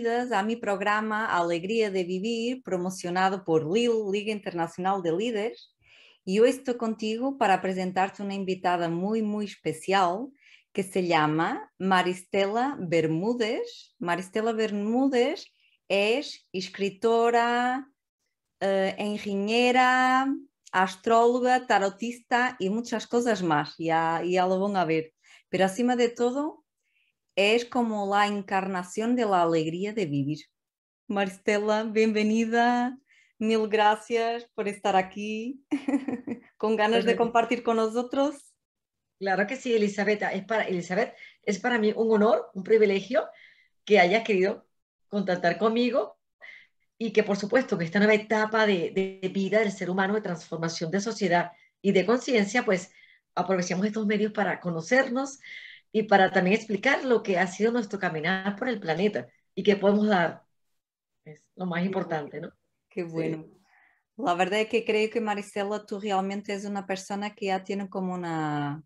bienvenidas a mi programa alegria de Vivir, promocionado por LIL, Liga Internacional de Líderes. E hoje estou contigo para apresentar-te uma invitada muito, muito especial que se chama Maristela Bermúdez. Maristela Bermúdez é escritora, uh, eh, engenheira, astróloga, tarotista e muitas coisas mais. E, a, e a vão a ver. Pero acima de todo, es como la encarnación de la alegría de vivir. Maristela, bienvenida. Mil gracias por estar aquí, con ganas de compartir con nosotros. Claro que sí, Elizabeth. Es para, es para mí un honor, un privilegio que hayas querido contactar conmigo y que por supuesto que esta nueva etapa de, vida del ser humano, de transformación de sociedad y de conciencia, pues aprovechemos estos medios para conocernos, y para también explicar lo que ha sido nuestro caminar por el planeta y qué podemos dar. Es lo más importante, ¿no? Qué bueno. La verdad es que creo que Maricela, tú realmente es una persona que ya tiene como una,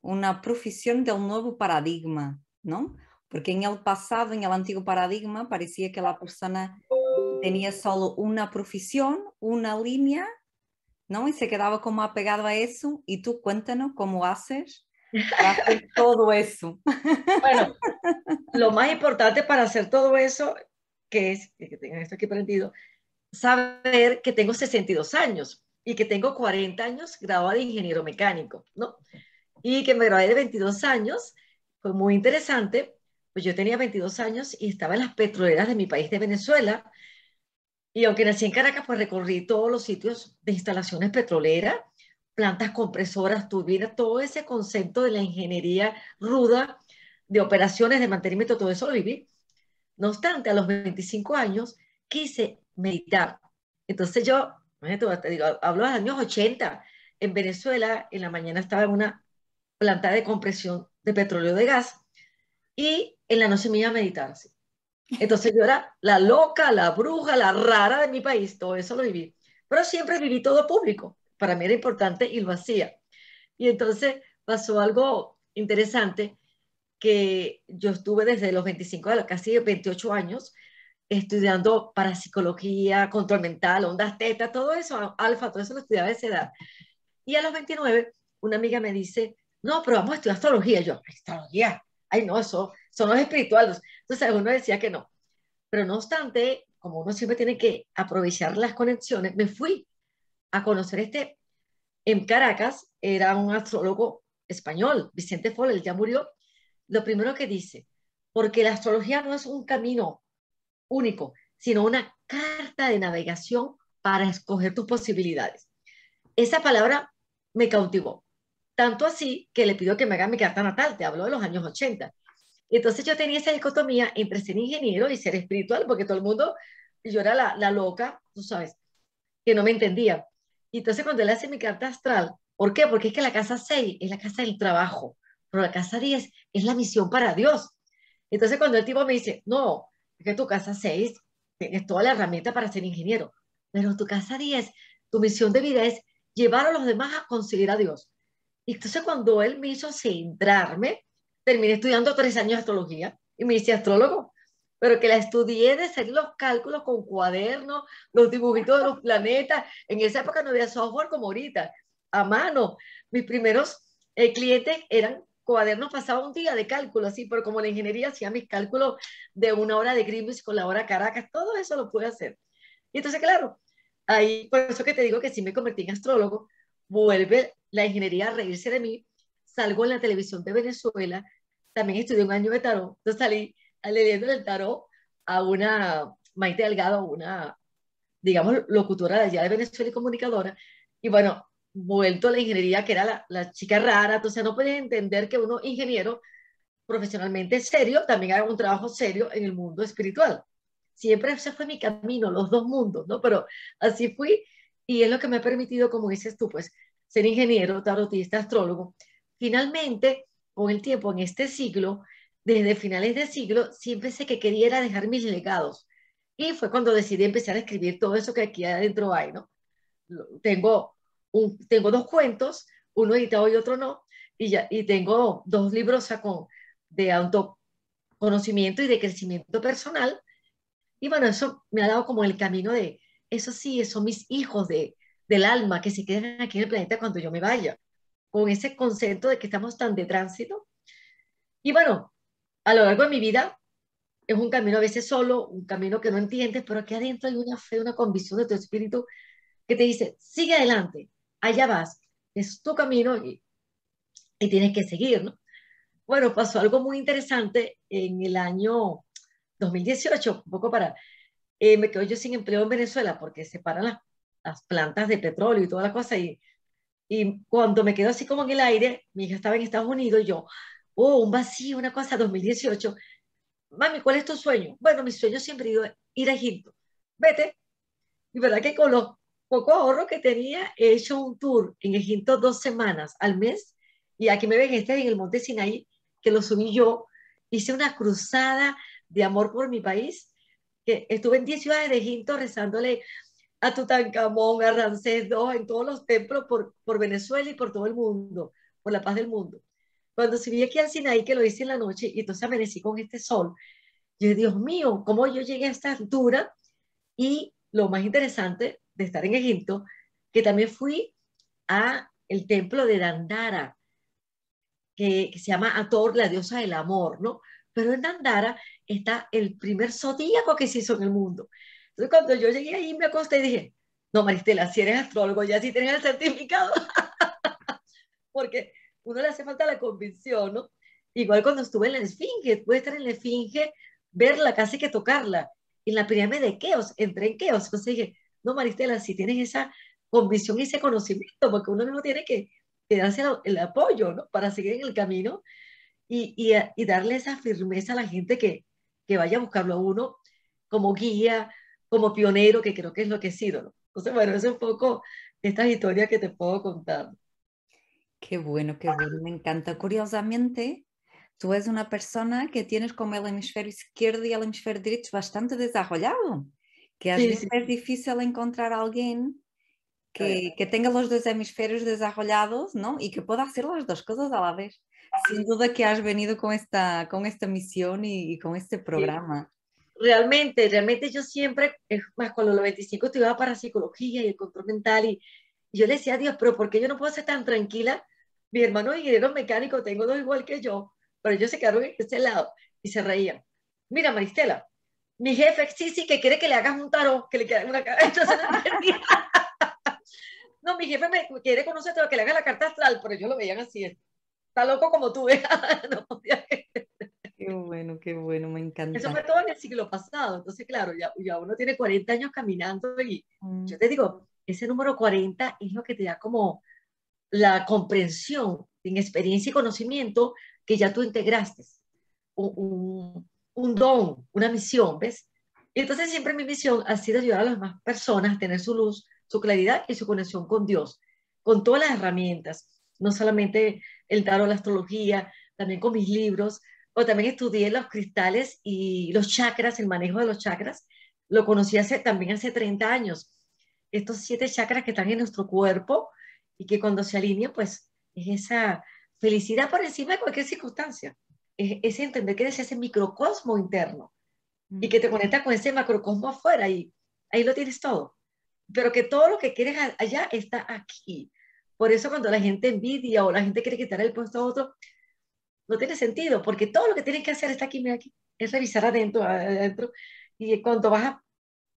una profesión del nuevo paradigma, ¿no? Porque en el pasado, en el antiguo paradigma, parecía que la persona tenía solo una profesión, una línea, ¿no? Y se quedaba como apegado a eso. Y tú cuéntanos cómo haces hacer todo eso. Bueno, lo más importante para hacer todo eso, que es, que tengan esto aquí prendido, saber que tengo 62 años y que tengo 40 años graduada de ingeniero mecánico, ¿no? Y que me gradué de 22 años, fue muy interesante, pues yo tenía 22 años y estaba en las petroleras de mi país de Venezuela, y aunque nací en Caracas, pues recorrí todos los sitios de instalaciones petroleras, plantas compresoras, turbinas, todo ese concepto de la ingeniería ruda, de operaciones, de mantenimiento, todo eso lo viví. No obstante, a los 25 años quise meditar. Entonces yo, hablo de los años 80, en Venezuela, en la mañana estaba en una planta de compresión de petróleo de gas y en la noche me iba a meditar. Entonces yo era la loca, la bruja, la rara de mi país, todo eso lo viví. Pero siempre viví todo público para mí era importante y lo hacía. Y entonces pasó algo interesante que yo estuve desde los 25 a casi 28 años estudiando parapsicología, control mental, ondas teta, todo eso, alfa, todo eso lo estudiaba a esa edad. Y a los 29, una amiga me dice, no, pero vamos a estudiar astrología. Yo, astrología, ay no, eso son los espirituales. Entonces uno decía que no. Pero no obstante, como uno siempre tiene que aprovechar las conexiones, me fui a conocer este en Caracas, era un astrólogo español, Vicente él ya murió, lo primero que dice, porque la astrología no es un camino único, sino una carta de navegación para escoger tus posibilidades. Esa palabra me cautivó, tanto así que le pidió que me haga mi carta natal, te hablo de los años 80. Entonces yo tenía esa dicotomía entre ser ingeniero y ser espiritual, porque todo el mundo, yo era la, la loca, tú sabes, que no me entendía. Y entonces cuando él hace mi carta astral, ¿por qué? Porque es que la casa 6 es la casa del trabajo, pero la casa 10 es la misión para Dios. Entonces cuando el tipo me dice, no, es que tu casa 6 es toda la herramienta para ser ingeniero, pero tu casa 10, tu misión de vida es llevar a los demás a conseguir a Dios. Y entonces cuando él me hizo centrarme, terminé estudiando tres años de astrología y me hice astrólogo pero que la estudié de hacer los cálculos con cuadernos, los dibujitos de los planetas. En esa época no había software como ahorita, a mano. Mis primeros eh, clientes eran cuadernos, pasaba un día de cálculo, así, pero como la ingeniería hacía mis cálculos de una hora de Greenwich con la hora Caracas, todo eso lo pude hacer. Y entonces, claro, ahí, por eso que te digo que si me convertí en astrólogo, vuelve la ingeniería a reírse de mí, salgo en la televisión de Venezuela, también estudié un año de tarot, entonces salí leyendo el tarot a una Maite Delgado, una, digamos, locutora de allá de Venezuela y comunicadora, y bueno, vuelto a la ingeniería, que era la, la chica rara, entonces no puedes entender que uno ingeniero profesionalmente serio también haga un trabajo serio en el mundo espiritual. Siempre ese fue mi camino, los dos mundos, ¿no? Pero así fui y es lo que me ha permitido, como dices tú, pues ser ingeniero, tarotista, astrólogo. Finalmente, con el tiempo, en este siglo, desde finales de siglo, siempre sé que quería dejar mis legados. Y fue cuando decidí empezar a escribir todo eso que aquí adentro hay, ¿no? Tengo, un, tengo dos cuentos, uno editado y otro no, y, ya, y tengo dos libros con, de autoconocimiento y de crecimiento personal. Y bueno, eso me ha dado como el camino de, eso sí, son mis hijos de, del alma que se quedan aquí en el planeta cuando yo me vaya, con ese concepto de que estamos tan de tránsito. Y bueno, a lo largo de mi vida, es un camino a veces solo, un camino que no entiendes, pero aquí adentro hay una fe, una convicción de tu espíritu que te dice, sigue adelante, allá vas, es tu camino y, tienes que seguir, ¿no? Bueno, pasó algo muy interesante en el año 2018, un poco para, eh, me quedo yo sin empleo en Venezuela porque se las, las plantas de petróleo y toda la cosa y, y cuando me quedo así como en el aire, mi hija estaba en Estados Unidos y yo, oh, un vacío, una cosa, 2018. Mami, ¿cuál es tu sueño? Bueno, mi sueño siempre sido ir a Egipto. Vete. Y verdad que con los pocos ahorros que tenía, he hecho un tour en Egipto dos semanas al mes. Y aquí me ven, este en el Monte Sinaí, que lo subí yo. Hice una cruzada de amor por mi país. Que estuve en 10 ciudades de Egipto rezándole a Tutankamón, a Ramsés II, en todos los templos por, por Venezuela y por todo el mundo, por la paz del mundo. Cuando subí aquí al Sinaí, que lo hice en la noche, y entonces amanecí con este sol, yo, Dios mío, ¿cómo yo llegué a esta altura? Y lo más interesante de estar en Egipto, que también fui a el templo de Dandara, que, que, se llama Ator, la diosa del amor, ¿no? Pero en Dandara está el primer zodíaco que se hizo en el mundo. Entonces, cuando yo llegué ahí, me acosté y dije, no, Maristela, si eres astrólogo, ya sí tienes el certificado. Porque uno le hace falta la convicción, ¿no? Igual cuando estuve en la esfinge, pude estar en la esfinge, verla, casi que tocarla. En la pirámide de Keos, entré en Keos. Entonces dije, no, Maristela, si tienes esa convicción y ese conocimiento, porque uno mismo tiene que, darse el, apoyo, ¿no? Para seguir en el camino y, darle esa firmeza a la gente que, que vaya a buscarlo a uno como guía, como pionero, que creo que es lo que he sido, ¿no? Entonces, bueno, es un poco estas historias que te puedo contar. Qué bueno, qué bueno, me encanta. Curiosamente, tú eres una persona que tienes como el hemisferio izquierdo y el hemisferio derecho bastante desarrollado, que a veces es difícil encontrar a alguien que, que, tenga los dos hemisferios desarrollados, ¿no? Y que pueda hacer las dos cosas a la vez. Sin duda que has venido con esta, con esta misión y, con este programa. Realmente, realmente yo siempre, es eh, más, con los 95 estudiaba para psicología y el control mental y yo le decía a Dios, pero ¿por qué yo no puedo ser tan tranquila mi hermano es ingeniero mecánico, tengo dos igual que yo, pero ellos se quedaron en ese lado y se reían. Mira, Maristela, mi jefe sí, sí, que quiere que le hagas un tarot, que le quede una carta. no, mi jefe me quiere conocerte, que le haga la carta astral, pero yo lo veían así. Está loco como tú, ¿eh? Qué bueno, qué bueno, me encanta. Eso fue todo en el siglo pasado. Entonces, claro, ya, uno tiene 40 años caminando y mm. yo te digo, ese número 40 es lo que te da como la comprensión en experiencia y conocimiento que ya tú integraste, un, don, una misión, ¿ves? Y entonces siempre mi misión ha sido ayudar a las más personas a tener su luz, su claridad y su conexión con Dios, con todas las herramientas, no solamente el tarot, la astrología, también con mis libros, o también estudié los cristales y los chakras, el manejo de los chakras, lo conocí hace, también hace 30 años. Estos siete chakras que están en nuestro cuerpo, y que cuando se alinea, pues es esa felicidad por encima de cualquier circunstancia. Es, entender que eres ese microcosmo interno y que te conecta con ese macrocosmo afuera y ahí lo tienes todo. Pero que todo lo que quieres allá está aquí. Por eso cuando la gente envidia o la gente quiere quitar el puesto a otro, no tiene sentido, porque todo lo que tienes que hacer está aquí, mira aquí, es revisar adentro, adentro. Y cuando vas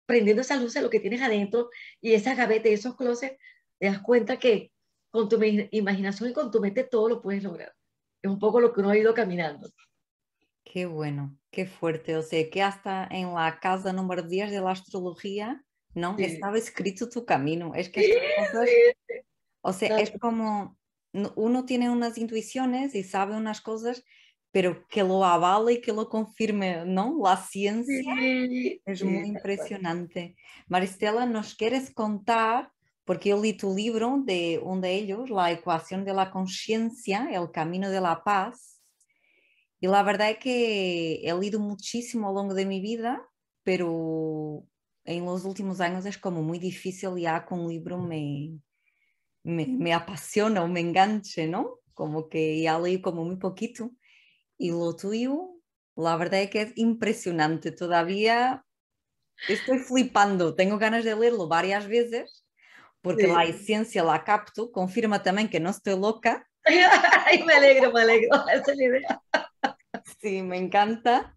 aprendiendo esa luz, lo que tienes adentro y esas gavetas y esos closets, te das cuenta que con tu imaginación y con tu mente todo lo puedes lograr. Es un poco lo que uno ha ido caminando. Qué bueno, qué fuerte. O sea, que hasta en la casa número 10 de la astrología, ¿no? Estaba escrito tu camino. Es que... O sea, es como uno tiene unas intuiciones y sabe unas cosas, pero que lo avale y que lo confirme, ¿no? La ciencia es muy impresionante. Maristela, ¿nos quieres contar porque eu li tu livro de um deles, La equação de la consciência, El camino de la paz, e a verdade é que he lido muitíssimo ao longo da minha vida, pero em los últimos anos é como muito difícil já com um livro me, me, me ou me enganche, não? Como que já leio como muito pouquito E lo tuyo, a verdade é que é impressionante. Todavia estou flipando. Tenho ganas de lerlo várias vezes. porque la ciencia la capto, confirma también que no estoy loca. Ay, me alegro, me alegro, Sí, me encanta.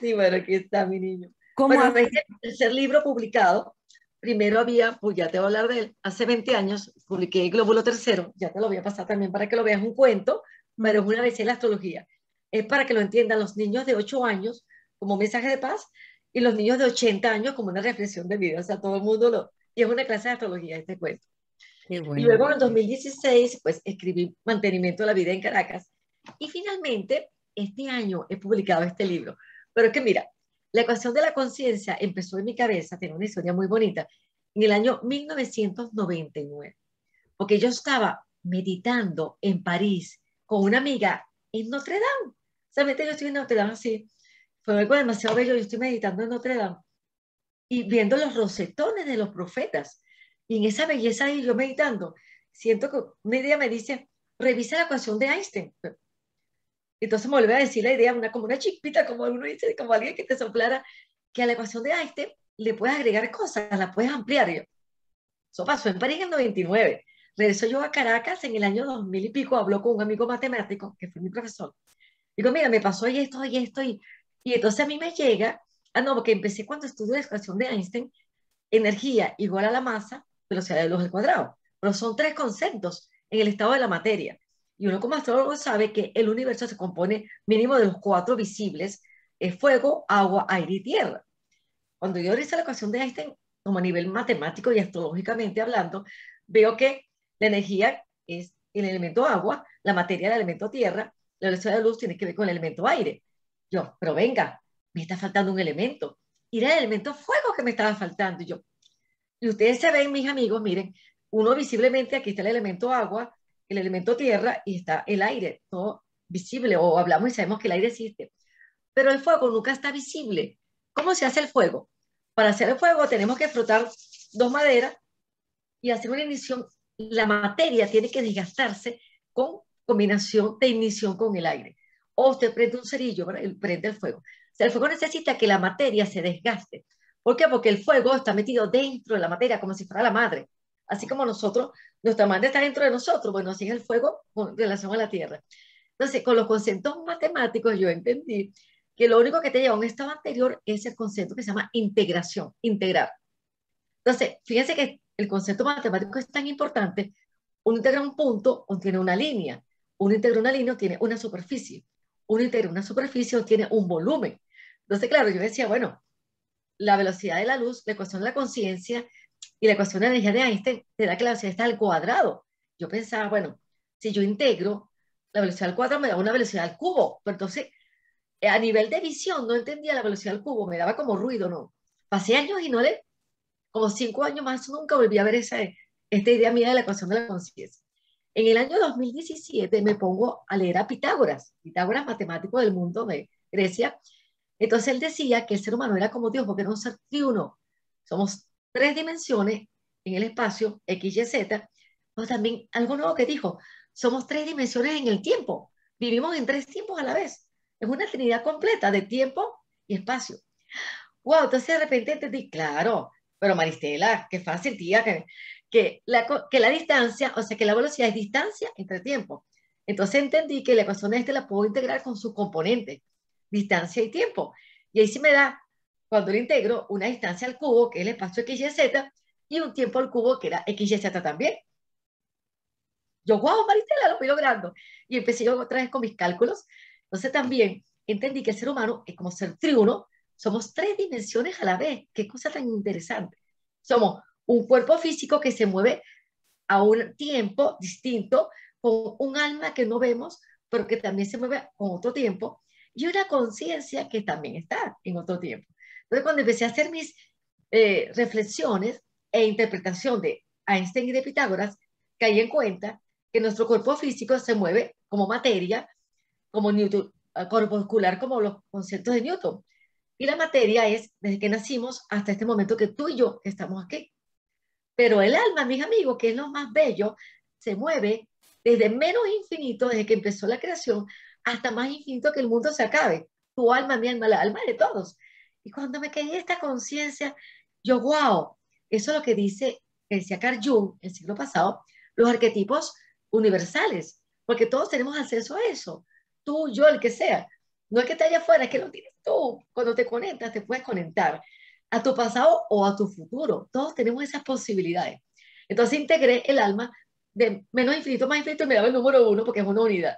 Sí, bueno, aquí está mi niño. Como el tercer libro publicado, primero había, pues ya te voy a hablar de él, hace 20 años publiqué el Glóbulo Tercero, ya te lo voy a pasar también para que lo veas, un cuento, pero es una vez en la astrología. Es para que lo entiendan los niños de 8 años como mensaje de paz y los niños de 80 años como una reflexión de vida, o sea, todo el mundo lo, y es una clase de astrología este cuento. Y luego en 2016, pues escribí Mantenimiento de la Vida en Caracas. Y finalmente, este año he publicado este libro. Pero es que mira, la ecuación de la conciencia empezó en mi cabeza, tengo una historia muy bonita, en el año 1999, porque yo estaba meditando en París con una amiga en Notre Dame. O sea, yo estoy en Notre Dame así, fue algo demasiado bello, yo estoy meditando en Notre Dame y viendo los rosetones de los profetas. Y en esa belleza y yo meditando, siento que una idea me dice, revisa la ecuación de Einstein. Entonces me vuelve a decir la idea, una, como una chispita, como uno dice, como alguien que te soplara, que a la ecuación de Einstein le puedes agregar cosas, la puedes ampliar. Yo. Eso pasó en París en el 99. Regresó yo a Caracas en el año 2000 y pico, habló con un amigo matemático, que fue mi profesor. Digo, mira, me pasó y esto, y esto, y, y entonces a mí me llega Ah, no, porque empecé cuando estudié la ecuación de Einstein, energía igual a la masa, velocidad de luz al cuadrado. Pero son tres conceptos en el estado de la materia. Y uno como astrólogo sabe que el universo se compone mínimo de los cuatro visibles, fuego, agua, aire y tierra. Cuando yo hice la ecuación de Einstein, como a nivel matemático y astrológicamente hablando, veo que la energía es el elemento agua, la materia el elemento tierra, la velocidad de luz tiene que ver con el elemento aire. Yo, pero venga, me está faltando un elemento. Y era el elemento fuego que me estaba faltando. yo, y ustedes se ven, mis amigos, miren, uno visiblemente aquí está el elemento agua, el elemento tierra y está el aire, todo visible, o hablamos y sabemos que el aire existe. Pero el fuego nunca está visible. ¿Cómo se hace el fuego? Para hacer el fuego tenemos que frotar dos maderas y hacer una ignición. La materia tiene que desgastarse con combinación de ignición con el aire. O usted prende un cerillo, prende el fuego sea, el fuego necesita que la materia se desgaste. ¿Por qué? Porque el fuego está metido dentro de la materia como si fuera la madre. Así como nosotros, nuestra madre está dentro de nosotros, bueno, así es el fuego con relación a la tierra. Entonces, con los conceptos matemáticos yo entendí que lo único que te lleva a un estado anterior es el concepto que se llama integración, integrar. Entonces, fíjense que el concepto matemático es tan importante. Uno integra un punto, uno tiene una línea. Uno integra una línea, tiene una superficie. Uno integra una superficie, tiene un volumen. Entonces, claro, yo decía, bueno, la velocidad de la luz, la ecuación de la conciencia y la ecuación de la energía de Einstein te da que la velocidad está al cuadrado. Yo pensaba, bueno, si yo integro la velocidad al cuadrado me da una velocidad al cubo, pero entonces eh, a nivel de visión no entendía la velocidad al cubo, me daba como ruido, ¿no? Pasé años y no le, como cinco años más, nunca volví a ver esa, esta idea mía de la ecuación de la conciencia. En el año 2017 me pongo a leer a Pitágoras, Pitágoras matemático del mundo de Grecia, entonces él decía que el ser humano era como Dios porque no un ser triuno. Somos tres dimensiones en el espacio, X, Y, Z. Pero también algo nuevo que dijo, somos tres dimensiones en el tiempo. Vivimos en tres tiempos a la vez. Es una trinidad completa de tiempo y espacio. Wow, entonces de repente entendí, claro, pero Maristela, qué fácil, tía, que, que, la, que la distancia, o sea, que la velocidad es distancia entre tiempo. Entonces entendí que la ecuación este la puedo integrar con su componentes distancia y tiempo. Y ahí sí me da, cuando lo integro, una distancia al cubo, que es el espacio x, y un tiempo al cubo, que era X, Z también. Yo, wow, Maristela, lo fui logrando. Y empecé yo otra vez con mis cálculos. Entonces también entendí que el ser humano es como ser triuno, somos tres dimensiones a la vez. Qué cosa tan interesante. Somos un cuerpo físico que se mueve a un tiempo distinto, con un alma que no vemos, pero que también se mueve con otro tiempo, y una conciencia que también está en otro tiempo. Entonces, cuando empecé a hacer mis eh, reflexiones e interpretación de Einstein y de Pitágoras, caí en cuenta que nuestro cuerpo físico se mueve como materia, como Newton, ah, corpuscular, como los conceptos de Newton. Y la materia es desde que nacimos hasta este momento que tú y yo estamos aquí. Pero el alma, mis amigos, que es lo más bello, se mueve desde menos infinito, desde que empezó la creación, hasta más infinito que el mundo se acabe. Tu alma, mi alma, la alma de todos. Y cuando me quedé esta conciencia, yo, wow, eso es lo que dice, decía Carl Jung el siglo pasado, los arquetipos universales, porque todos tenemos acceso a eso, tú, yo, el que sea. No es que esté allá afuera, es que lo tienes tú. Cuando te conectas, te puedes conectar a tu pasado o a tu futuro. Todos tenemos esas posibilidades. Entonces integré el alma de menos infinito más infinito me daba el número uno porque es una unidad.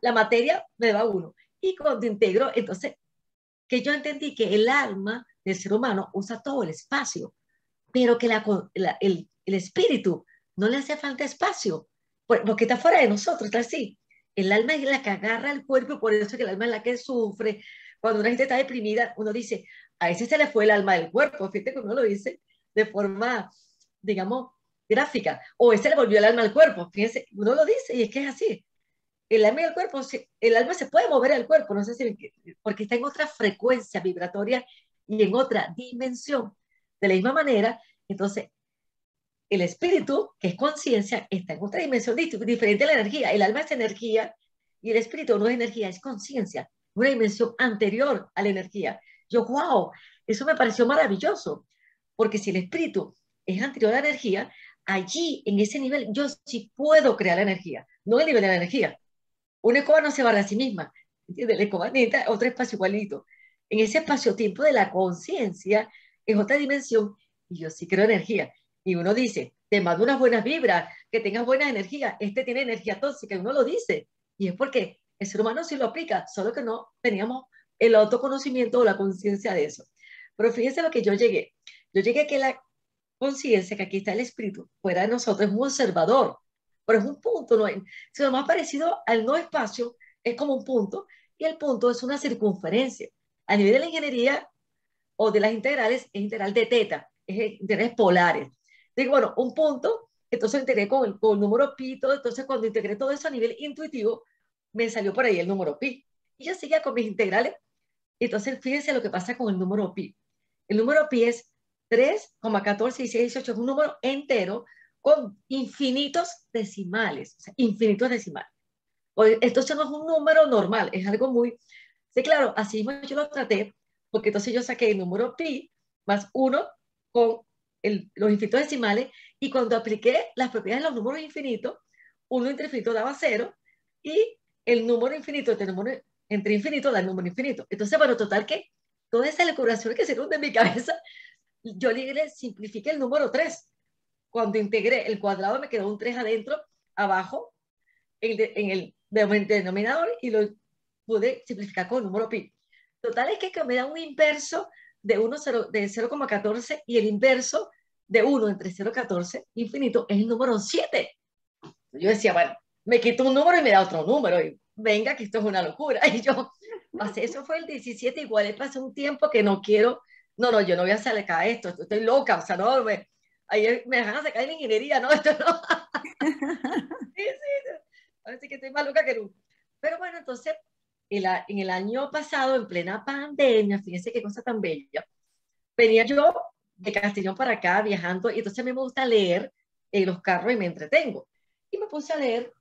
La materia me daba uno Y cuando integro, entonces, que yo entendí que el alma del ser humano usa todo el espacio, pero que el, espíritu no le hace falta espacio, porque está fuera de nosotros, está así. El alma es la que agarra el cuerpo, por eso es que el alma es la que sufre. Cuando una gente está deprimida, uno dice, a ese se le fue el alma del cuerpo, fíjate que uno lo dice de forma, digamos, gráfica, o ese le volvió el alma al cuerpo, fíjense, uno lo dice y es que es así. El alma y el cuerpo, el alma se puede mover al cuerpo, no sé si, porque está en otra frecuencia vibratoria y en otra dimensión. De la misma manera, entonces, el espíritu, que es conciencia, está en otra dimensión diferente a la energía. El alma es energía y el espíritu no es energía, es conciencia, una dimensión anterior a la energía. Yo, wow, eso me pareció maravilloso, porque si el espíritu es anterior a la energía, allí, en ese nivel, yo sí puedo crear la energía, no el nivel de la energía. Una escoba no se va a sí misma, ¿entiendes? La escoba necesita otro espacio igualito. En ese espacio-tiempo de la conciencia, es otra dimensión, y yo sí creo energía. Y uno dice, te mando unas buenas vibras, que tengas buena energía, este tiene energía tóxica, y uno lo dice. Y es porque el ser humano sí lo aplica, solo que no teníamos el autoconocimiento o la conciencia de eso. Pero fíjense lo que yo llegué. Yo llegué a que la conciencia que aquí está el espíritu, fuera de nosotros, es un observador, pero es un punto, no es, sino más parecido al no espacio, es como un punto, y el punto es una circunferencia. A nivel de la ingeniería o de las integrales, es integral de teta, es integrales polares. Digo, bueno, un punto, entonces integré con el, con el número pi, todo, entonces cuando integré todo eso a nivel intuitivo, me salió por ahí el número pi. Y yo seguía con mis integrales. Entonces, fíjense lo que pasa con el número pi. El número pi es 6,18 es un número entero con infinitos decimales, o sea, infinitos decimales. Entonces no es un número normal, es algo muy... Sí, claro, así mismo yo lo traté, porque entonces yo saqué el número pi más 1 con los infinitos decimales, y cuando apliqué las propiedades de los números infinitos, 1 entre infinito daba 0, y el número infinito entre, entre infinito da el número infinito. Entonces, bueno, total que toda esa decoración que se hicieron de mi cabeza yo le simplifiqué el número 3. Cuando integré el cuadrado me quedó un 3 adentro, abajo, en, el, denominador y lo pude simplificar con el número pi. Total es que me da un inverso de 0,14 y el inverso de 1 entre 0,14 infinito es el número 7. Yo decía, bueno, me quito un número y me da otro número. Y venga, que esto es una locura. Y yo eso fue el 17, igual pasó un tiempo que no quiero no, no, yo no voy a sacar a esto, estoy loca, o sea, no, güey. ayer me dejan sacar en ingeniería, no, esto no. sí, sí, sí que estoy más loca que tú. Pero bueno, entonces, en, el año pasado, en plena pandemia, fíjense qué cosa tan bella, venía yo de Castellón para acá viajando y entonces a mí me gusta leer en los carros y me entretengo. Y me puse a leer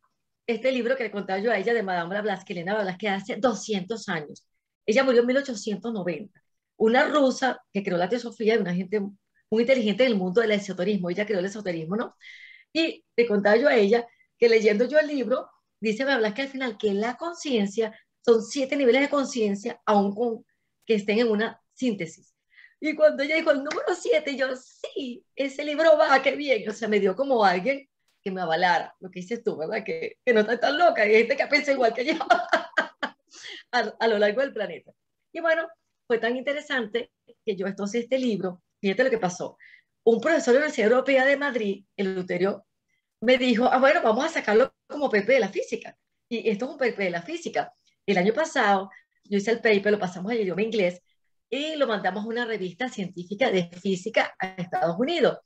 este libro que le contaba yo a ella de Madame Blavatsky, Elena Blavatsky, hace 200 años. Ella murió en 1890 una rusa que creó la teosofía, de una gente muy inteligente del mundo del esoterismo, ella creó el esoterismo, ¿no? Y le contaba yo a ella que leyendo yo el libro, dice me que al final que la conciencia son siete niveles de conciencia, aún que estén en una síntesis. Y cuando ella dijo el número siete, yo, sí, ese libro va, qué bien. O sea, me dio como alguien que me avalara lo que dices tú, ¿verdad? Que, que no estás tan loca, hay gente que piensa igual que yo a, lo largo del planeta. Y bueno, fue tan interesante que yo entonces este libro, fíjate lo que pasó, un profesor de la Universidad Europea de Madrid, el Luterio, me dijo, ah, bueno, vamos a sacarlo como PP de la física. Y esto es un PP de la física. El año pasado yo hice el paper, lo pasamos al idioma inglés y lo mandamos a una revista científica de física a Estados Unidos.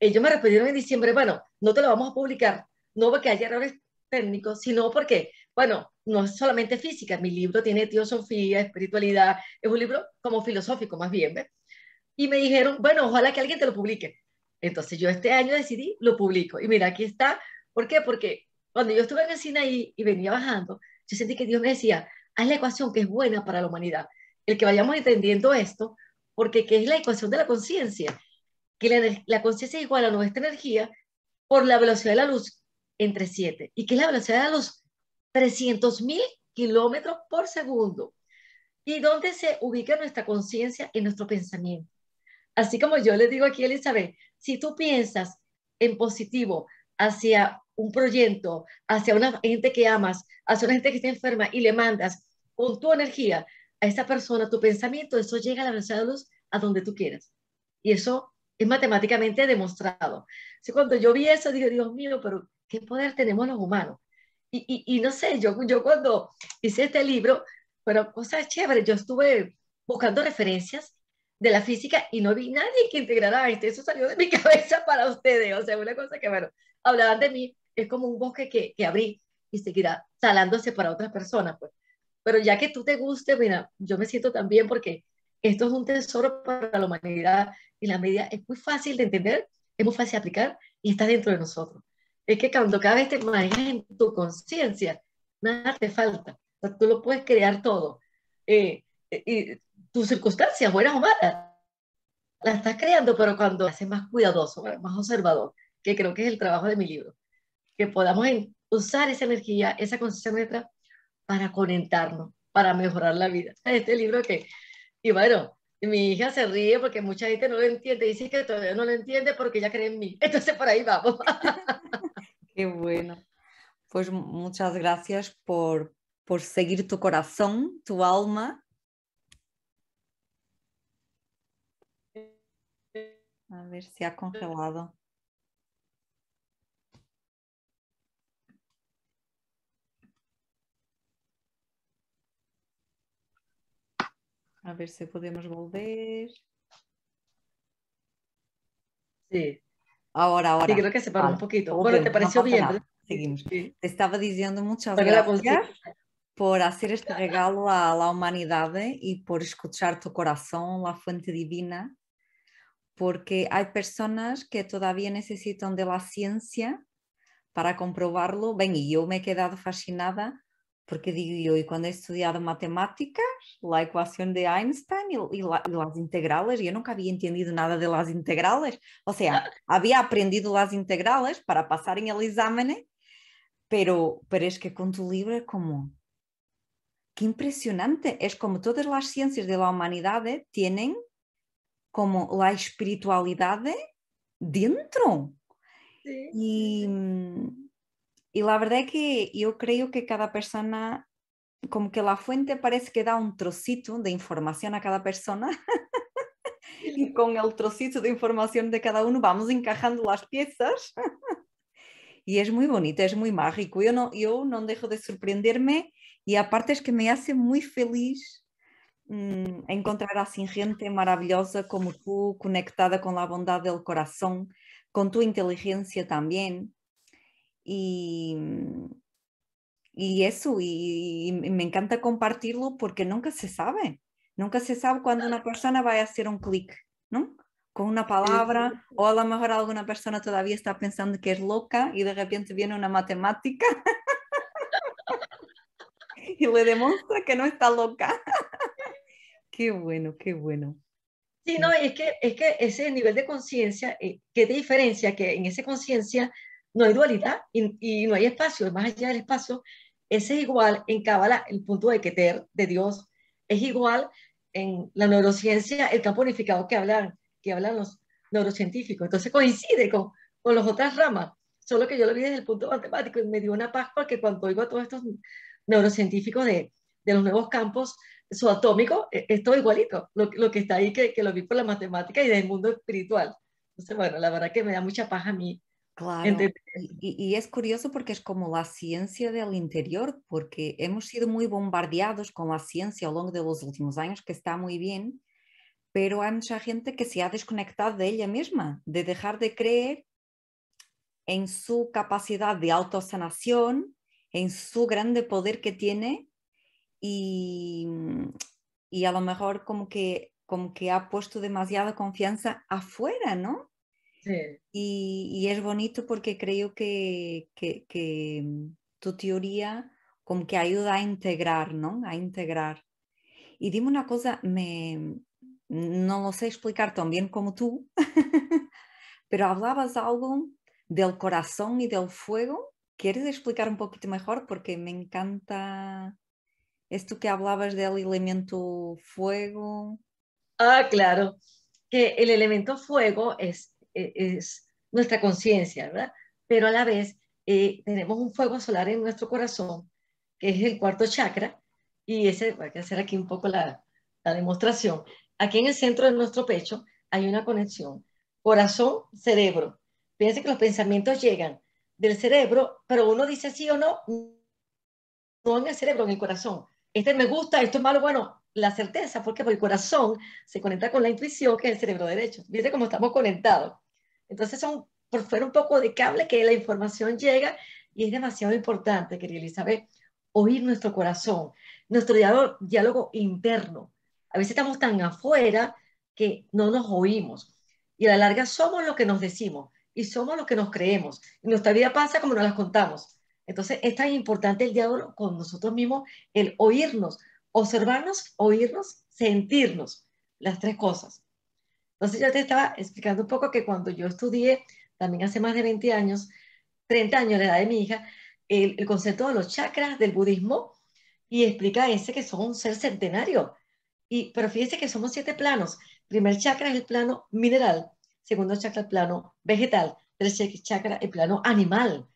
Ellos me respondieron en diciembre, bueno, no te lo vamos a publicar, no porque haya errores técnicos, sino porque bueno, no es solamente física, mi libro tiene teosofía, espiritualidad, es un libro como filosófico más bien, ¿ves? Y me dijeron, bueno, ojalá que alguien te lo publique. Entonces yo este año decidí, lo publico. Y mira, aquí está. ¿Por qué? Porque cuando yo estuve en el Sinaí y venía bajando, yo sentí que Dios me decía, haz la ecuación que es buena para la humanidad. El que vayamos entendiendo esto, porque que es la ecuación de la conciencia, que la, la conciencia es igual a nuestra energía por la velocidad de la luz entre 7. ¿Y qué es la velocidad de la luz? 300 mil kilómetros por segundo. Y dónde se ubica nuestra conciencia y nuestro pensamiento. Así como yo le digo aquí, Elizabeth, si tú piensas en positivo hacia un proyecto, hacia una gente que amas, hacia una gente que está enferma y le mandas con tu energía a esa persona, tu pensamiento, eso llega a la velocidad de luz a donde tú quieras. Y eso es matemáticamente demostrado. cuando yo vi eso, dije, Dios mío, pero qué poder tenemos los humanos. Y, no sé, yo, yo cuando hice este libro, pero cosas chévere, yo estuve buscando referencias de la física y no vi nadie que integrara esto. Eso salió de mi cabeza para ustedes. O sea, una cosa que, bueno, hablaban de mí, es como un bosque que, que abrí y seguirá salándose para otras personas. Pues. Pero ya que tú te guste, mira, yo me siento también porque esto es un tesoro para la humanidad y la medida es muy fácil de entender, es muy fácil de aplicar y está dentro de nosotros. Es que cuando cada vez te manejas en tu conciencia, nada te falta. tú lo puedes crear todo. Eh, eh, y tus circunstancias, buenas o malas, las estás creando, pero cuando haces más cuidadoso, más observador, que creo que es el trabajo de mi libro, que podamos usar esa energía, esa conciencia nuestra para conectarnos, para mejorar la vida. Este libro que, y bueno, mi hija se ríe porque mucha gente no lo entiende, dice que todavía no lo entiende porque ya cree en mí. Entonces por ahí vamos. Qué bueno. Pues muchas gracias por, por seguir tu corazón, tu alma. A ver si ha congelado. A ver se podemos volver. Sí. Ahora, ahora. Sí, creo que se paró vale. un poquito. Bueno, te pareció no bien. Seguimos. Sí. Te estaba diciendo muchas Para gracias por hacer este regalo a la humanidad y por escuchar tu corazón, la fuente divina, porque hay personas que todavía necesitan de la ciencia para comprobarlo. Bem, y yo me he quedado fascinada porque digo eu, e quando é estudada matemáticas, lá a equação de Einstein e, e, lá, e las eu nunca havia entendido nada de las integrales, ou seja, havia aprendido las integrales para passarem al exame, pero, pero que con tu livro é como, que impresionante, é como todas as ciencias de la têm como a espiritualidade dentro. Sim. Mm, Y la verdad es que yo creo que cada persona, como que la fuente parece que da un trocito de información a cada persona. y con el trocito de información de cada uno vamos encajando las piezas. y es muy bonito, es muy mágico. Yo no, yo no dejo de sorprenderme y aparte es que me hace muy feliz mm, encontrar así gente maravillosa como tú, conectada con la bondad del corazón, con tu inteligencia también y, mm, y eso, y, me encanta compartirlo porque nunca se sabe, nunca se sabe cuando una persona va a hacer un clic, ¿no? Con una palabra, o a lo mejor alguna persona todavía está pensando que es loca y de repente viene una matemática y le demuestra que no está loca. qué bueno, qué bueno. Sí, no, es que, es que ese nivel de conciencia, eh, qué diferencia? Que en esa conciencia no hay dualidad y, no hay espacio, más allá del espacio, ese es igual en Kabbalah, el punto de Keter de Dios, es igual en la neurociencia, el campo unificado que hablan, que hablan los neurocientíficos. Entonces coincide con, con las otras ramas, solo que yo lo vi desde el punto matemático y me dio una paz porque cuando oigo a todos estos neurocientíficos de, de los nuevos campos subatómicos, e, es todo igualito, lo, lo que está ahí que, que, lo vi por la matemática y del mundo espiritual. Entonces, bueno, la verdad que me da mucha paz a mí Claro. Y, es curioso porque es como la ciencia del interior, porque hemos sido muy bombardeados con la ciencia a lo largo de los últimos años, que está muy bien, pero hay mucha gente que se ha desconectado de ella misma, de dejar de creer en su capacidad de autosanación, en su grande poder que tiene y, y a lo mejor como que, como que ha puesto demasiada confianza afuera, ¿no? Y, es bonito porque creo que, mm, tu teoría como que ayuda a integrar, ¿no? A integrar. Y dime una cosa, me, mm, no lo sé explicar tan bien como tú, pero hablabas algo del corazón y del fuego. ¿Quieres explicar un poquito mejor? Porque me encanta esto que hablabas del elemento fuego. Ah, claro, que el elemento fuego es eh, es nuestra conciencia, ¿verdad? Pero a la vez eh, tenemos un fuego solar en nuestro corazón, que es el cuarto chakra, y ese, voy a hacer aquí un poco la, demostración. Aquí en el centro de nuestro pecho hay una conexión corazón-cerebro. Piense que los pensamientos llegan del cerebro, pero uno dice sí o no, no en el cerebro, en el corazón. Este me gusta, esto es malo, bueno, la certeza, porque el corazón se conecta con la intuición, que es el cerebro derecho. Fíjense cómo estamos conectados. Entonces son por fuera un poco de cable que la información llega y es demasiado importante, querida Elizabeth, oír nuestro corazón, nuestro diálogo, interno. A veces estamos tan afuera que no nos oímos y a la larga somos lo que nos decimos y somos lo que nos creemos. nuestra vida pasa como nos las contamos. Entonces es tan importante el diálogo con nosotros mismos, el oírnos, observarnos, oírnos, sentirnos, las tres cosas. Entonces yo te estaba explicando un poco que cuando yo estudié, también hace más de 20 años, 30 años, la edad de mi hija, el, concepto de los chakras del budismo y explica ese que son un ser centenario. Y, pero fíjense que somos siete planos. Primer chakra es el plano mineral, segundo chakra el plano vegetal, tercer chakra el plano animal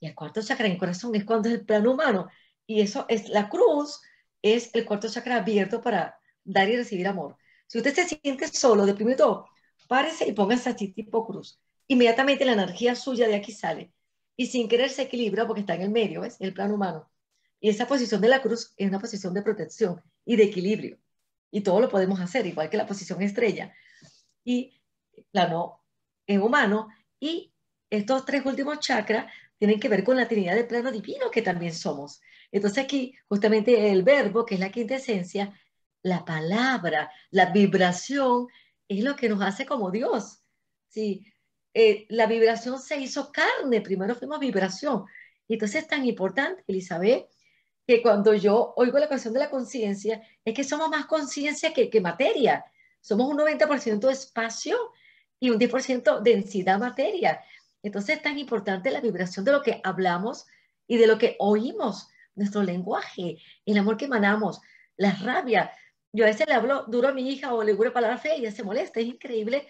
y el cuarto chakra en corazón es cuando es el plano humano. Y eso es la cruz, es el cuarto chakra abierto para dar y recibir amor. Si usted se siente solo, deprimido, párese y póngase así tipo cruz. Inmediatamente la energía suya de aquí sale y sin querer se equilibra porque está en el medio, ¿ves? el plano humano. Y esa posición de la cruz es una posición de protección y de equilibrio. Y todo lo podemos hacer, igual que la posición estrella. Y plano en humano. Y estos tres últimos chakras tienen que ver con la Trinidad del plano divino que también somos. Entonces aquí, justamente el verbo, que es la quinta esencia, la palabra, la vibración es lo que nos hace como Dios. ¿sí? Eh, la vibración se hizo carne, primero fuimos vibración. Y entonces es tan importante, Elizabeth, que cuando yo oigo la canción de la conciencia, es que somos más conciencia que, materia. Somos un 90% espacio y un 10% densidad materia. Entonces es tan importante la vibración de lo que hablamos y de lo que oímos, nuestro lenguaje, el amor que emanamos, la rabia, yo a veces le hablo duro a mi hija o le digo una palabra fea y ella se molesta, es increíble.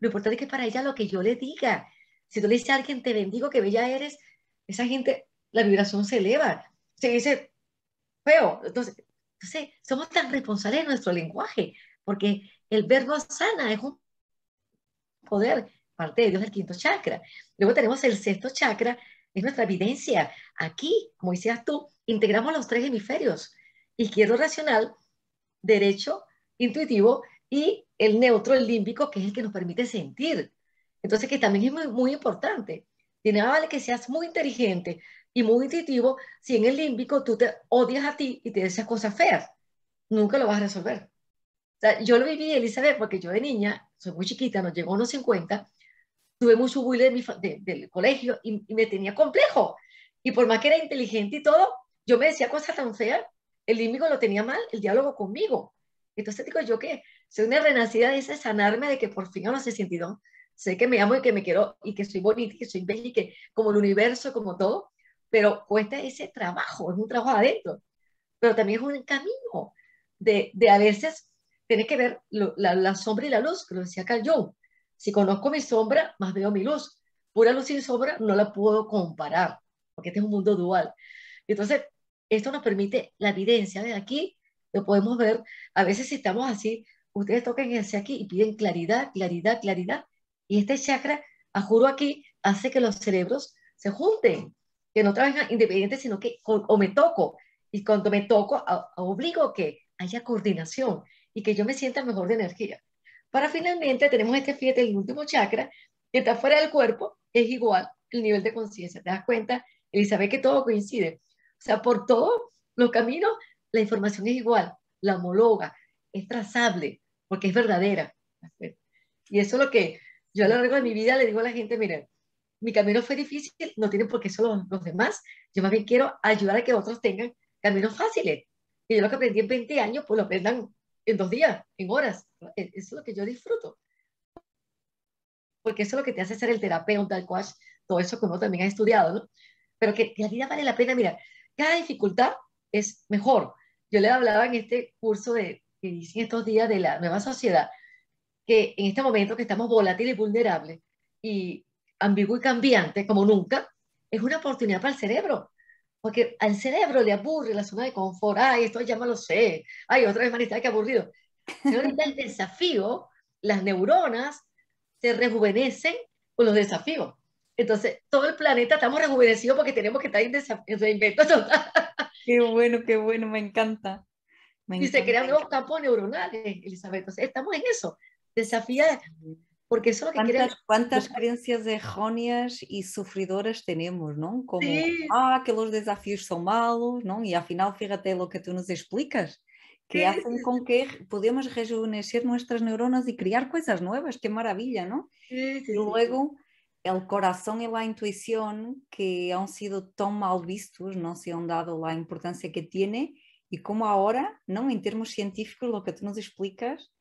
Lo importante es que para ella lo que yo le diga, si tú le dices a alguien, te bendigo, que bella eres, esa gente, la vibración se eleva. Se dice, feo. Entonces, somos tan responsables de nuestro lenguaje, porque el verbo sana es un poder, parte de Dios del quinto chakra. Luego tenemos el sexto chakra, es nuestra evidencia. Aquí, como decías tú, integramos los tres hemisferios, izquierdo racional, derecho intuitivo y el neutro, el límbico, que es el que nos permite sentir. Entonces, que también es muy, muy importante. Tiene ah, vale que seas muy inteligente y muy intuitivo si en el límbico tú te odias a ti y te deseas cosas feas. Nunca lo vas a resolver. yo lo viví, Elizabeth, porque yo de niña, soy muy chiquita, nos llegó a unos 50, tuve mucho bullying del colegio y, me tenía complejo. Y por más que era inteligente y todo, yo me decía cosas tan feas el límbico lo tenía mal, el diálogo conmigo. Entonces digo yo que soy una renacida de ese sanarme de que por fin no sé sentido, sé que me amo y que me quiero y que soy bonita y que soy bella y que como el universo, como todo, pero cuesta ese trabajo, es un trabajo adentro, pero también es un camino de, de a veces tienes que ver la, sombra y la luz, que lo decía Carl Jung. Si conozco mi sombra, más veo mi luz. Pura luz sin sombra no la puedo comparar, porque este es un mundo dual. Entonces, esto nos permite la evidencia de aquí, lo podemos ver, a veces si estamos así, ustedes toquen ese aquí y piden claridad, claridad, claridad, y este chakra, a juro aquí, hace que los cerebros se junten, que no trabajen independientes, sino que o me toco, y cuando me toco, obligo que haya coordinación y que yo me sienta mejor de energía. Para finalmente tenemos este, fíjate, el último chakra, que está fuera del cuerpo, es igual el nivel de conciencia. ¿Te das cuenta, Elizabeth, que todo coincide? sea, por todos los caminos la información es igual, la homologa, es trazable, porque es verdadera. Y eso es lo que yo a lo largo de mi vida le digo a la gente, miren, mi camino fue difícil, no tienen por qué solo los, demás, yo más bien quiero ayudar a que otros tengan caminos fáciles. Y yo lo que aprendí en 20 años, pues lo aprendan en dos días, en horas. E-, eso es lo que yo disfruto. Porque eso es lo que te hace ser el terapeuta, el coach, todo eso que uno también ha estudiado, ¿no? Pero que, que la vida vale la pena, mira, cada dificultad es mejor. Yo le hablaba en este curso de, que estos días de la nueva sociedad, que en este momento que estamos volátil y vulnerable y ambiguo y cambiante como nunca, es una oportunidad para el cerebro. Porque al cerebro le aburre la zona de confort. Ay, esto ya me lo sé. Ay, otra vez está que aburrido. Pero ahorita el desafío, las neuronas se rejuvenecen con los desafíos. Entonces, todo el planeta estamos rejuvenecidos porque tenemos que estar en Qué bueno, qué bueno, me encanta. y se crean nuevos campos neuronales, Elizabeth. Entonces, estamos en eso, desafiar, porque eso lo que ¿Cuántas, ¿Cuántas creencias de y sufridoras tenemos, no? Como, ah, que los desafíos son malos, ¿no? Y al final, fíjate lo que tú nos explicas que hacen con que podemos rejuvenecer nuestras neuronas y crear cosas nuevas, qué maravilla, ¿no? Sí, sí, y luego el corazón y la intuición que han sido tan mal vistos, no se han dado la importancia que tiene y como ahora, ¿no? En términos científicos, lo que tú nos explicas,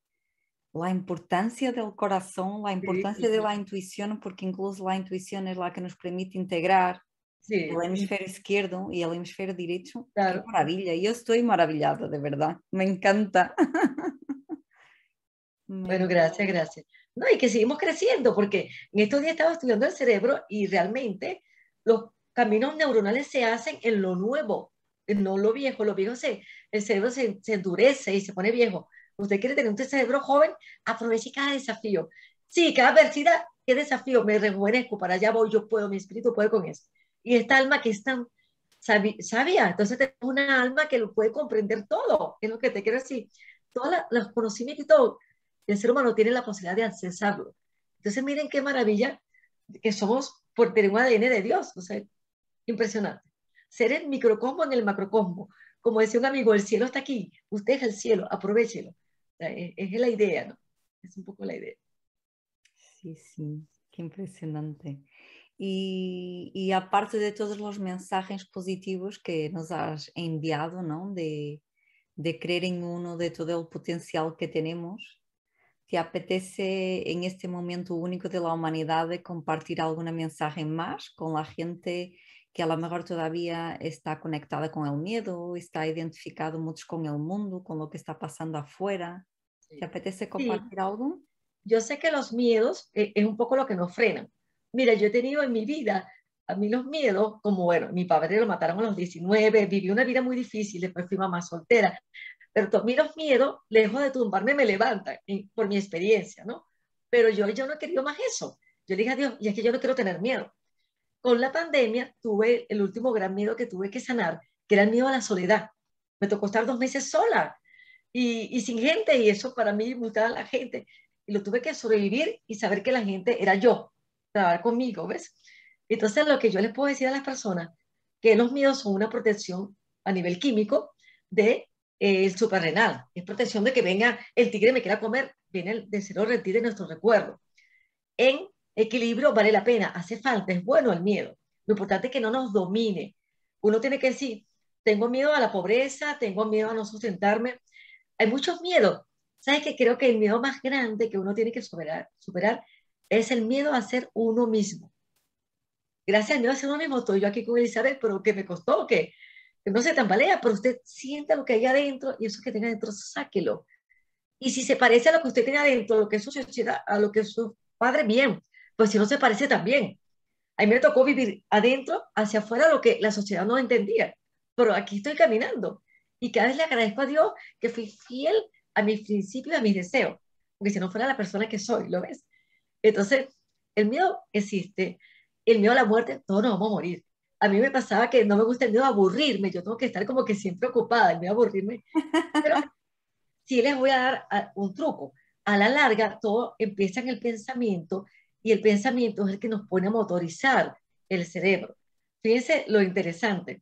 la importancia del corazón, la importancia sí, sí. de la intuición, porque incluso la intuición es la que nos permite integrar sí. el hemisferio izquierdo y el hemisferio derecho. Claro. Qué maravilla, yo estoy maravillada, de verdad, me encanta. bueno, gracias, gracias. ¿no? Y que seguimos creciendo, porque en estos días estaba estudiando el cerebro y realmente los caminos neuronales se hacen en lo nuevo, no lo viejo. Lo viejo se, el cerebro se, endurece y se pone viejo. Usted quiere tener un cerebro joven, aproveche cada desafío. Sí, cada adversidad, qué desafío, me rejuvenezco, para allá voy, yo puedo, mi espíritu puede con eso. Y esta alma que es tan sabia, entonces es una alma que lo puede comprender todo, es lo que te quiero decir. Todos los conocimientos y todo el ser humano tiene la posibilidad de accesarlo. Entonces, miren qué maravilla que somos por tener un ADN de Dios. O sea, impresionante. Ser el microcosmo en el macrocosmo. Como decía un amigo, el cielo está aquí. Usted es el cielo, aprovechelo. E-, es, la idea, ¿no? Es un poco la idea. Sí, sí, qué impresionante. Y, aparte de todos los mensajes positivos que nos has enviado, ¿no? De, de creer en uno, de todo el potencial que tenemos, ¿Te apetece en este momento único de la humanidad compartir alguna mensaje más con la gente que a lo mejor todavía está conectada con el miedo, está identificado mucho con el mundo, con lo que está pasando afuera? ¿Te apetece compartir algo? Yo sé que los miedos eh, es un poco lo que nos frena. Mira, yo he tenido en mi vida, a mí los miedos, como bueno, mi padre lo mataron a los 19, viví una vida muy difícil, después fui mamá soltera. Pero todos los miedos, lejos de tumbarme, me levantan, por mi experiencia, ¿no? Pero yo, yo no he querido más eso. Yo le dije a Dios, y es que yo no quiero tener miedo. Con la pandemia tuve el último gran miedo que tuve que sanar, que era el miedo a la soledad. Me tocó estar dos meses sola y, sin gente, y eso para mí a la gente. Y lo tuve que sobrevivir y saber que la gente era yo, trabajar conmigo, ¿ves? Entonces, lo que yo les puedo decir a las personas, que los miedos son una protección a nivel químico de el es protección de que venga el tigre me quiera comer, viene el deseo retire nuestro recuerdo. En equilibrio vale la pena, hace falta, es bueno el miedo. Lo importante es que no nos domine. Uno tiene que decir, tengo miedo a la pobreza, tengo miedo a no sustentarme. Hay muchos miedos. ¿Sabes qué? Creo que el miedo más grande que uno tiene que superar, es el miedo a ser uno mismo. Gracias al miedo a ser uno mismo estoy yo aquí con Elizabeth, pero ¿qué me costó, que no se tambalea, pero usted sienta lo que hay adentro y eso que tenga adentro, sáquelo. Y si se parece a lo que usted tiene adentro, a lo que su sociedad, a lo que su padre, bien. Pues si no se parece, también. A mí me tocó vivir adentro, hacia afuera, lo que la sociedad no entendía. Pero aquí estoy caminando. Y cada vez le agradezco a Dios que fui fiel a mis principios, a mis deseos. Porque si no fuera la persona que soy, ¿lo ves? Entonces, el miedo existe. El miedo a la muerte, todos nos vamos a morir a mí me pasaba que no me gusta el miedo a aburrirme, yo tengo que estar como que siempre ocupada, el miedo a aburrirme. Pero sí les voy a dar ah, un truco. A la larga, todo empieza en el pensamiento y el pensamiento es el que nos pone a motorizar el cerebro. Fíjense lo interesante.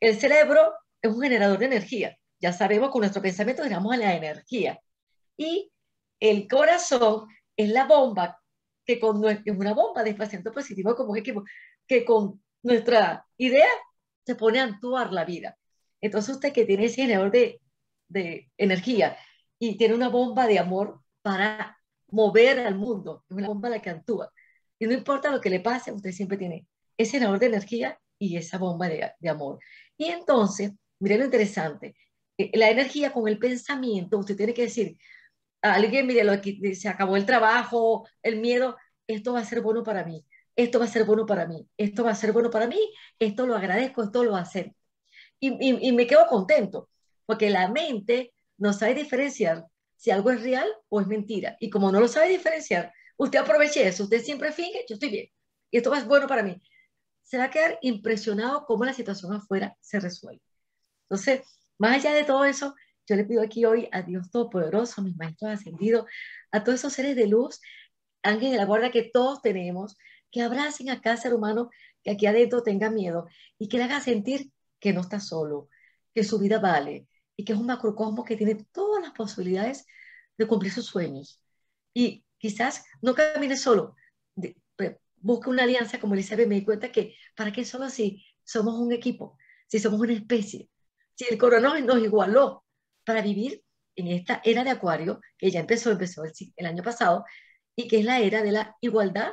El cerebro es un generador de energía. Ya sabemos que con nuestro pensamiento generamos la energía. Y el corazón es la bomba, que con, es una bomba de desplazamiento positivo como un equipo, que con nuestra idea se pone a actuar la vida. Entonces usted que tiene ese generador de, energía y tiene una bomba de amor para mover al mundo, es una bomba la que actúa. Y no importa lo que le pase, usted siempre tiene ese generador de energía y esa bomba de, amor. Y entonces, mire lo interesante, eh, la energía con el pensamiento, usted tiene que decir, alguien, mire, se acabó el trabajo, el miedo, esto va a ser bueno para mí esto va a ser bueno para mí, esto va a ser bueno para mí, esto lo agradezco, esto lo acepto. Y, me quedo contento, porque la mente no sabe diferenciar si algo es real o es mentira. Y como no lo sabe diferenciar, usted aproveche eso, usted siempre finge, yo estoy bien, y esto ser bueno para mí. Se va a quedar impresionado cómo la situación afuera se resuelve. Entonces, más allá de todo eso, yo le pido aquí hoy a Dios Todopoderoso, a mis maestros ascendidos, a todos esos seres de luz, ángeles de la guarda que todos tenemos, que abracen a cada ser humano que aquí adentro tenga miedo y que le haga sentir que no está solo, que su vida vale y que es un macrocosmo que tiene todas las posibilidades de cumplir sus sueños. Y quizás no camine solo, busque una alianza, como Elizabeth me di cuenta que para qué solo si somos un equipo, si somos una especie, si el coronavirus nos igualó para vivir en esta era de Acuario, que ya empezó, empezó el año pasado, y que es la era de la igualdad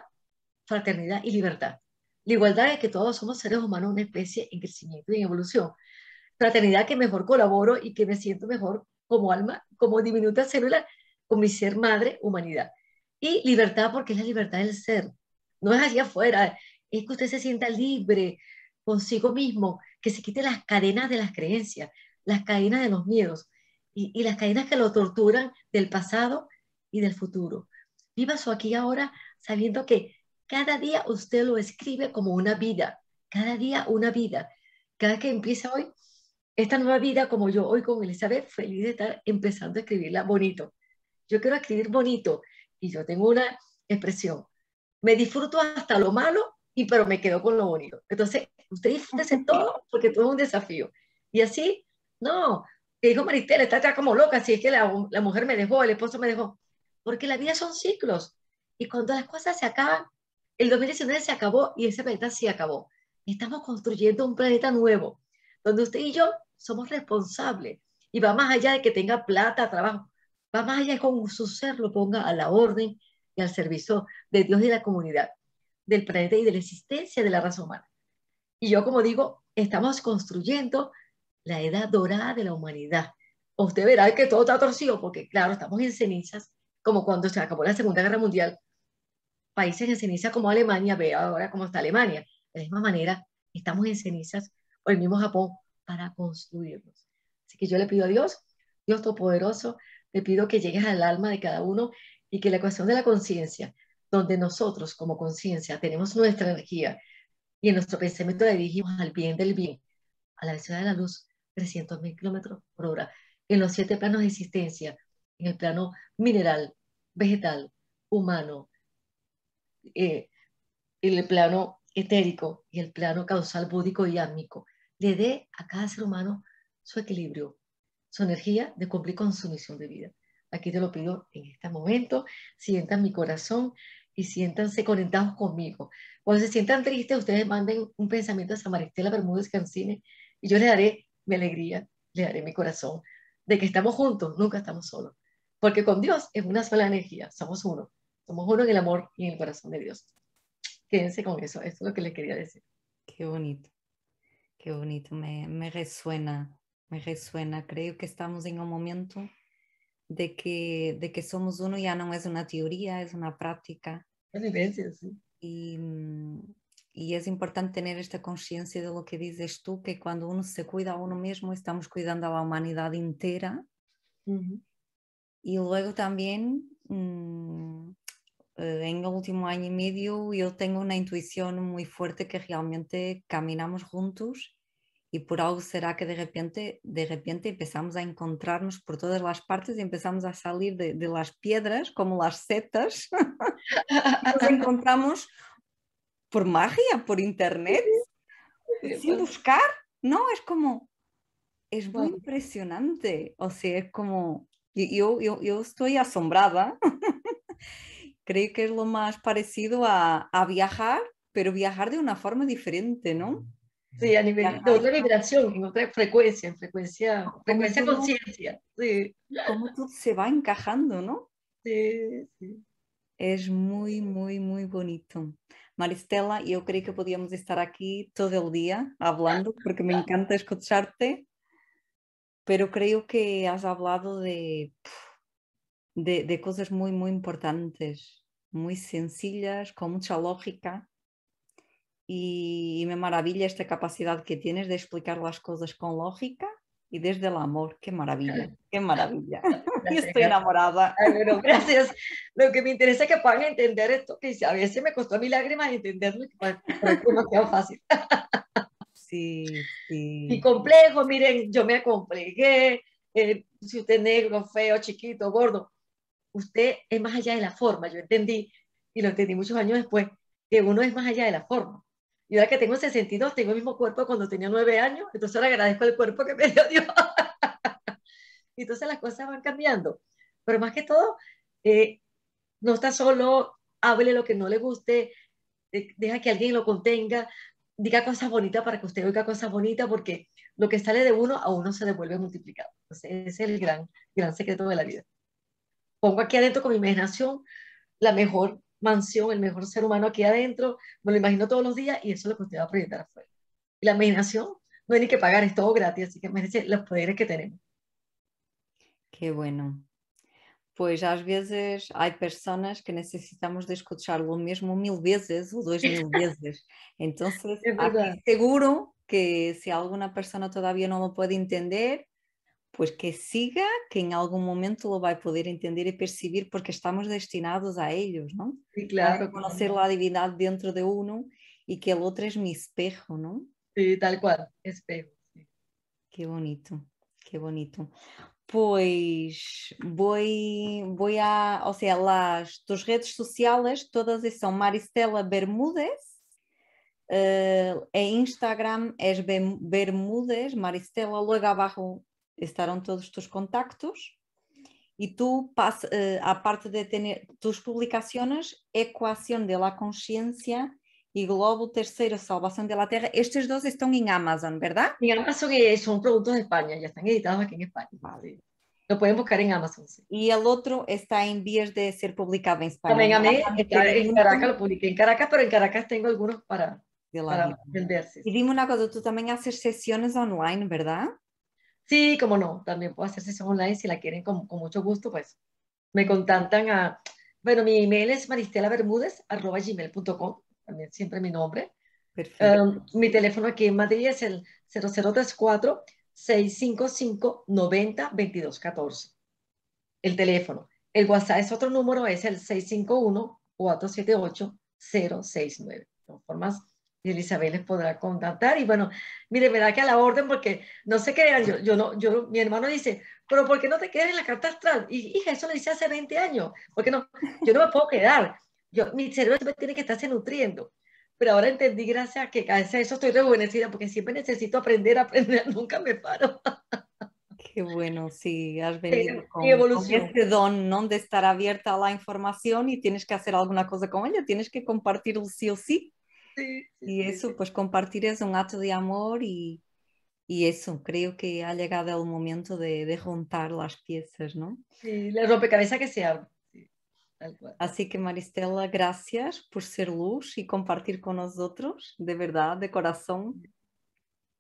fraternidad y libertad. La igualdad es que todos somos seres humanos, una especie en crecimiento y en evolución. Fraternidad que mejor colaboro y que me siento mejor como alma, como diminuta célula, con mi ser madre, humanidad. Y libertad porque es la libertad del ser. No es allá afuera, es que usted se sienta libre consigo mismo, que se quite las cadenas de las creencias, las cadenas de los miedos y, las cadenas que lo torturan del pasado y del futuro. Viva su aquí ahora sabiendo que cada día usted lo escribe como una vida, cada día una vida. Cada que empieza hoy, esta nueva vida como yo hoy con Elizabeth, feliz de estar empezando a escribirla bonito. Yo quiero escribir bonito y yo tengo una expresión. Me disfruto hasta lo malo y pero me quedo con lo bonito. Entonces, usted disfrútese todo porque todo es un desafío. Y así, no, te dijo Maristela, está acá como loca, si es que la mujer me dejó, el esposo me dejó. Porque la vida son ciclos y cuando las cosas se acaban, el 2019 se acabó y ese planeta se acabó. Estamos construyendo un planeta nuevo, donde usted y yo somos responsables. Y va más allá de que tenga plata, trabajo. Va más allá de con su ser lo ponga a la orden y al servicio de Dios y de la comunidad, del planeta y de la existencia de la raza humana. Y yo, como digo, estamos construyendo la edad dorada de la humanidad. Usted verá que todo está torcido, porque claro, estamos en cenizas, como cuando se acabó la Segunda Guerra Mundial, países en cenizas como Alemania, ve ahora cómo está Alemania. De la misma manera, estamos en cenizas o el mismo Japón para construirnos. Así que yo le pido a Dios, Dios Todopoderoso, le pido que llegues al alma de cada uno y que la ecuación de la conciencia, donde nosotros como conciencia tenemos nuestra energía y en nuestro pensamiento dirigimos al bien del bien, a la velocidad de la luz, 300.000 kilómetros por hora, en los siete planos de existencia, en el plano mineral, vegetal, humano, eh, el plano etérico y el plano causal búdico y ámico, le dé a cada ser humano su equilibrio, su energía de cumplir con su misión de vida. Aquí te lo pido en este momento, sientan mi corazón y siéntanse conectados conmigo. Cuando se sientan tristes, ustedes manden un pensamiento a Maristela Bermúdez Cancine y yo le daré mi alegría, le daré mi corazón de que estamos juntos, nunca estamos solos, porque con Dios es una sola energía, somos uno. Somos uno en el amor y en el corazón de Dios. Quédense con eso, eso es lo que les quería decir. Qué bonito, qué bonito, me, me resuena, me resuena. Creo que estamos en un momento de que, de que somos uno ya no es una teoría, es una práctica. Es vivencia, sí. Y, y es importante tener esta conciencia de lo que dices tú, que cuando uno se cuida a uno mismo, estamos cuidando a la humanidad entera. Y luego también mm, eh, en el último año y medio yo tengo una intuición muy fuerte que realmente caminamos juntos y por algo será que de repente, de repente empezamos a encontrarnos por todas las partes y empezamos a salir de, las piedras como las setas. Nos encontramos por magia, por internet, sin pues buscar. No, es como, es muy impresionante. O sea, es como, yo, yo, yo estoy asombrada Creo que es lo más parecido a, a viajar, pero viajar de una forma diferente, ¿no? Sí, a nivel de otra vibración, en otra frecuencia, en frecuencia, frecuencia conciencia. Sí. Cómo todo se va encajando, ¿no? Sí, sí. Es muy, muy, muy bonito. Maristela, yo creo que podíamos estar aquí todo el día hablando porque me encanta escucharte, pero creo que has hablado de de, cosas muy, muy importantes, muy sencillas, con mucha lógica. Y, me maravilla esta capacidad que tienes de explicar las cosas con lógica y desde el amor. Qué maravilla, qué maravilla. estoy enamorada. gracias. Lo que me interesa es que puedan entender esto, que a veces me costó mil lágrimas entenderlo, pero no quedó fácil. Sí, sí. Y complejo, miren, yo me complegué. Eh, si usted es negro, feo, chiquito, gordo, usted es más allá de la forma. Yo entendí, y lo entendí muchos años después, que uno es más allá de la forma. Y ahora que tengo 62, tengo el mismo cuerpo cuando tenía nueve años, entonces le agradezco el cuerpo que me dio Dios. entonces las cosas van cambiando. Pero más que todo, eh, no está solo, hable lo que no le guste, deja que alguien lo contenga, diga cosas bonitas para que usted oiga cosas bonitas, porque lo que sale de uno a uno se devuelve multiplicado. Entonces, ese es el gran, gran secreto de la vida pongo aquí adentro con mi imaginación la mejor mansión, el mejor ser humano aquí adentro, me lo imagino todos los días y eso es lo que usted va a proyectar afuera. Y la imaginación no tiene ni que pagar, es todo gratis, así que merece los poderes que tenemos. Qué bueno. Pues a veces hay personas que necesitamos de lo mismo mil veces o dos mil veces. Entonces seguro que si alguna persona todavía no lo puede entender, que siga que em algum momento lo vai poder entender e perceber porque estamos destinados a eles não Sí, claro. A conocer la divindade dentro de um e que o outro é meu espejo, não Sí, tal qual espejo. que bonito, que bonito. Pois vou, vou a, ou seja, lá as tuas redes sociais, todas são Maristela Bermudes, uh, eh, em Instagram és Bermudes, Maristela, logo abaixo Estarán todos tus contactos Y tú, a eh, aparte de tener tus publicaciones, Ecuación de la Conciencia y Globo Tercero, Salvación de la Tierra, estos dos están en Amazon, ¿verdad? En Amazon eh, son productos de España, ya están editados aquí en España. Vale. Lo pueden buscar en Amazon. Y el otro está en vías de ser publicado en España. También a mí, en Caracas lo publiqué en Caracas, pero en Caracas tengo algunos para, para venderse. Y dime una cosa, tú también haces sesiones online, ¿verdad? Sí, como no, también puedo hacer sesión online si la quieren con, mucho gusto, pues me contactan a, bueno, mi email es maristelabermúdez.com, también siempre mi nombre. Em, mi teléfono aquí en Madrid es el 0034 655 90 El teléfono. El WhatsApp es otro número, es el 651-478-069. formas, y Elizabeth les podrá contactar. Y bueno, mire, da que a la orden, porque no se crean, yo, yo no, yo, mi hermano dice, pero ¿por qué no te quedas en la carta astral? Y hija, eso lo hice hace 20 años, porque no, yo no me puedo quedar. Yo, mi cerebro siempre tiene que estarse nutriendo. Pero ahora entendí, gracias a que eso estoy rejuvenecida, porque siempre necesito aprender, aprender, nunca me paro. Qué bueno, sí, has eh, venido con, evolución. este don ¿no? de estar abierta a la información y tienes que hacer alguna cosa con ella, tienes que compartir un sí o sí y eso, pues compartir es un acto de amor y, y eso, creo que ha llegado el momento de, juntar las piezas, ¿no? Sí, la cabeza que se abre. Así que Maristela, gracias por ser luz y compartir con nosotros, de verdad, de corazón.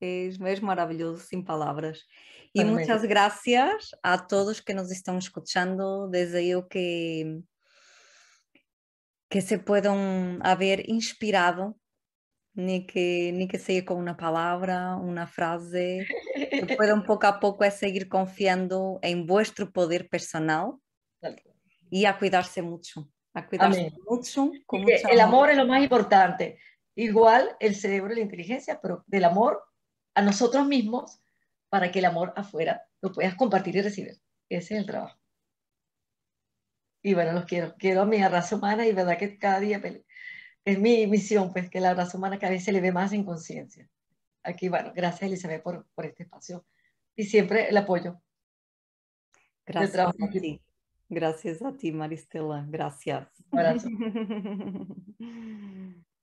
Es, maravilloso, sin palabras. Y muchas gracias a todos que nos están escuchando. Deseo que, que se puedan haber inspirado ni que, ni que sea con una palabra, una frase, pero un poco a poco es seguir confiando en vuestro poder personal y a cuidarse mucho, a cuidarse mucho. el amor es lo más importante. Igual el cerebro y la inteligencia, pero del amor a nosotros mismos para que el amor afuera lo puedas compartir y recibir. Ese es el trabajo. Y bueno, los quiero. Quiero a mi raza humana y verdad que cada día es mi misión, pues, que la raza humana cada vez se le ve más en conciencia. Aquí, bueno, gracias Elizabeth por, por, este espacio y siempre el apoyo. Gracias a ti. Gracias a ti, Maristela. Gracias.